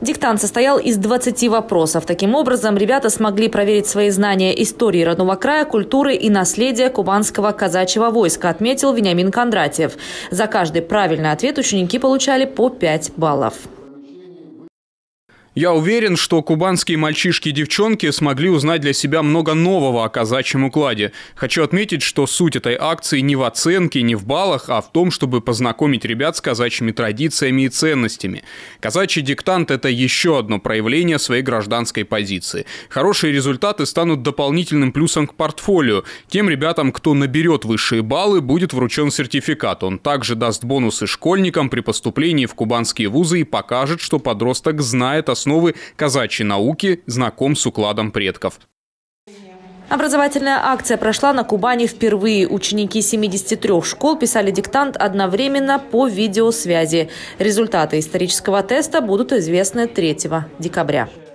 Диктант состоял из 20 вопросов. Таким образом, ребята смогли проверить свои знания истории родного края, культуры и наследия кубанского казачьего войска, отметил Вениамин Кондратьев. За каждый правильный ответ ученики получали по 5 баллов. Я уверен, что кубанские мальчишки и девчонки смогли узнать для себя много нового о казачьем укладе. Хочу отметить, что суть этой акции не в оценке, не в баллах, а в том, чтобы познакомить ребят с казачьими традициями и ценностями. Казачий диктант – это еще одно проявление своей гражданской позиции. Хорошие результаты станут дополнительным плюсом к портфолио. Тем ребятам, кто наберет высшие баллы, будет вручен сертификат. Он также даст бонусы школьникам при поступлении в кубанские вузы и покажет, что подросток знает основы основы казачьей науки, знаком с укладом предков. Образовательная акция прошла на Кубани впервые. Ученики 73 школ писали диктант одновременно по видеосвязи. Результаты исторического теста будут известны 3 декабря.